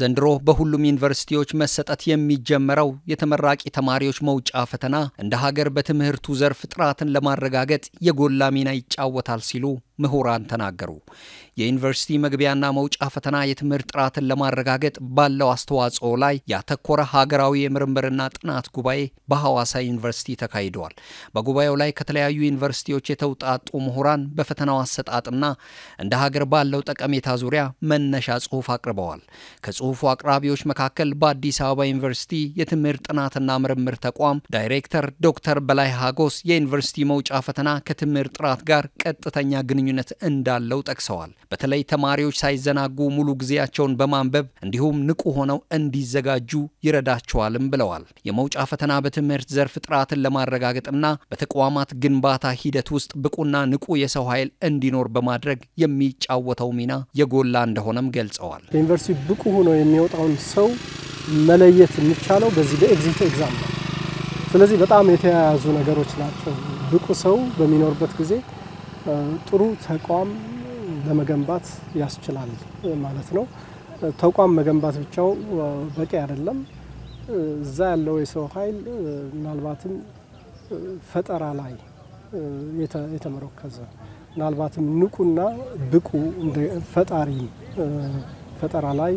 ዘንድሮ በሁሉም ዩኒቨርሲቲዎች መሰጠት የሚጀመረው የተመራቂ ተማሪዎች መውጫ ፈተና እንደ ሀገር በትምህርቱ ዘርፍ ጥራትን ለማረጋገጥ የጎላ ሚና ይጫወታል ሲሉ ምሁራን ተናገሩ። የዩኒቨርሲቲ መግቢያና መውጫ ፈተና የትምህርት ጥራትን ለማረጋገጥ ባለው አስተዋጽኦ ላይ ያተኮረ ሀገራዊ የምርምርና ጥናት ጉባኤ በሐዋሳ ዩኒቨርሲቲ ተካሂደዋል። በጉባኤው ላይ ከተለያዩ ዩኒቨርሲቲዎች የተውጣጡ ምሁራን በፈተናው አሰጣጥና እንደ ሀገር ባለው ጠቀሜታ ዙሪያ መነሻ ጽሑፍ አቅርበዋል። ከጽሑፉ አቅራቢዎች መካከል በአዲስ አበባ ዩኒቨርሲቲ የትምህርት ጥናትና ምርምር ተቋም ዳይሬክተር ዶክተር በላይ ሀጎስ የዩኒቨርሲቲ መውጫ ፈተና ከትምህርት ጥራት ጋር ቀጥተኛ ግንኙነት ግንኙነት እንዳለው ጠቅሰዋል። በተለይ ተማሪዎች ሳይዘናጉ ሙሉ ጊዜያቸውን በማንበብ እንዲሁም ንቁ ሆነው እንዲዘጋጁ ይረዳቸዋልም ብለዋል። የመውጫ ፈተና በትምህርት ዘርፍ ጥራትን ለማረጋገጥና በተቋማት ግንባታ ሂደት ውስጥ ብቁና ንቁ የሰው ኃይል እንዲኖር በማድረግ የሚጫወተው ሚና የጎላ እንደሆነም ገልጸዋል። ዩኒቨርሲቲ ብቁ ሆኖ የሚወጣውን ሰው መለየት የሚቻለው በዚህ በኤግዚት ኤግዛም ነው። ስለዚህ በጣም የተያያዙ ነገሮች ናቸው። ብቁ ሰው በሚኖርበት ጊዜ ጥሩ ተቋም ለመገንባት ያስችላል ማለት ነው። ተቋም መገንባት ብቻው በቂ አይደለም። እዛ ያለው የሰው ኃይል ምናልባትም ፈጠራ ላይ የተመረከዘ ምናልባትም ንቁና ብቁ እንደ ፈጣሪ ፈጠራ ላይ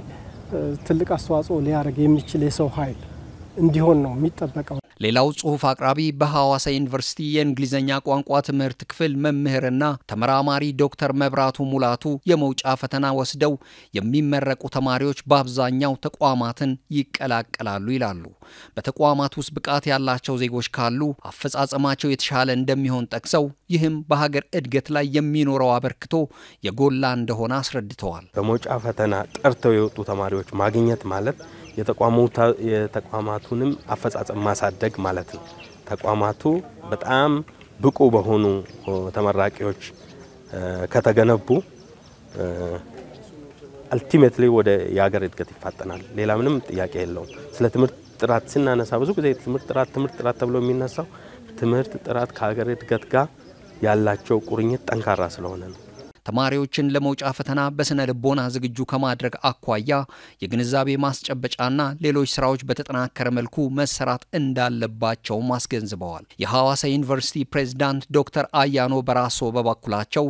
ትልቅ አስተዋጽኦ ሊያደርግ የሚችል የሰው ኃይል እንዲሆን ነው የሚጠበቀው። ሌላው ጽሑፍ አቅራቢ በሐዋሳ ዩኒቨርሲቲ የእንግሊዝኛ ቋንቋ ትምህርት ክፍል መምህርና ተመራማሪ ዶክተር መብራቱ ሙላቱ የመውጫ ፈተና ወስደው የሚመረቁ ተማሪዎች በአብዛኛው ተቋማትን ይቀላቀላሉ ይላሉ። በተቋማት ውስጥ ብቃት ያላቸው ዜጎች ካሉ አፈጻጸማቸው የተሻለ እንደሚሆን ጠቅሰው ይህም በሀገር እድገት ላይ የሚኖረው አበርክቶ የጎላ እንደሆነ አስረድተዋል። በመውጫ ፈተና ጠርተው የወጡ ተማሪዎች ማግኘት ማለት የተቋማቱንም አፈጻጸም ማሳደግ ማለት ነው። ተቋማቱ በጣም ብቁ በሆኑ ተመራቂዎች ከተገነቡ አልቲሜትሊ ወደ የሀገር እድገት ይፋጠናል። ሌላ ምንም ጥያቄ የለውም። ስለ ትምህርት ጥራት ስናነሳ ብዙ ጊዜ ትምህርት ጥራት ትምህርት ጥራት ተብሎ የሚነሳው ትምህርት ጥራት ከሀገር እድገት ጋር ያላቸው ቁርኝት ጠንካራ ስለሆነ ነው። ተማሪዎችን ለመውጫ ፈተና በስነ ልቦና ዝግጁ ከማድረግ አኳያ የግንዛቤ ማስጨበጫና ሌሎች ስራዎች በተጠናከረ መልኩ መሰራት እንዳለባቸው አስገንዝበዋል። የሐዋሳ ዩኒቨርሲቲ ፕሬዝዳንት ዶክተር አያኖ በራሶ በበኩላቸው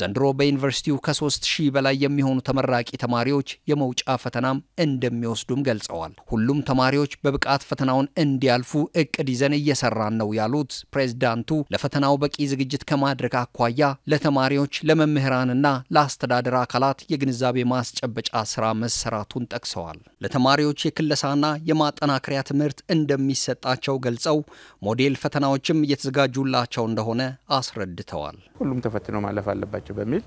ዘንድሮ በዩኒቨርሲቲው ከሶስት ሺህ በላይ የሚሆኑ ተመራቂ ተማሪዎች የመውጫ ፈተናም እንደሚወስዱም ገልጸዋል። ሁሉም ተማሪዎች በብቃት ፈተናውን እንዲያልፉ እቅድ ይዘን እየሰራን ነው ያሉት ፕሬዝዳንቱ ለፈተናው በቂ ዝግጅት ከማድረግ አኳያ ለተማሪዎች ለመምህራን መምህራንና ለአስተዳደር አካላት የግንዛቤ ማስጨበጫ ስራ መሰራቱን ጠቅሰዋል። ለተማሪዎች የክለሳና የማጠናከሪያ ትምህርት እንደሚሰጣቸው ገልጸው ሞዴል ፈተናዎችም እየተዘጋጁላቸው እንደሆነ አስረድተዋል። ሁሉም ተፈትኖ ማለፍ አለባቸው በሚል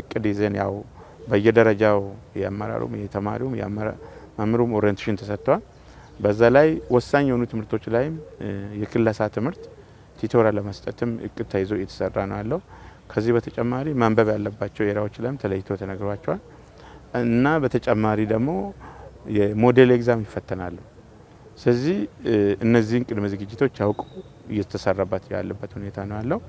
እቅድ ይዘን ያው በየደረጃው የአመራሩም የተማሪውም መምህሩም ኦሪንቴሽን ተሰጥቷል። በዛ ላይ ወሳኝ የሆኑ ትምህርቶች ላይም የክለሳ ትምህርት ቲቶራ ለመስጠትም እቅድ ተይዞ እየተሰራ ነው ያለው። ከዚህ በተጨማሪ ማንበብ ያለባቸው ኤሪያዎች ላይም ተለይቶ ተነግሯቸዋል እና በተጨማሪ ደግሞ የሞዴል ኤግዛም ይፈተናሉ። ስለዚህ እነዚህን ቅድመ ዝግጅቶች አውቁ እየተሰራበት ያለበት ሁኔታ ነው ያለው።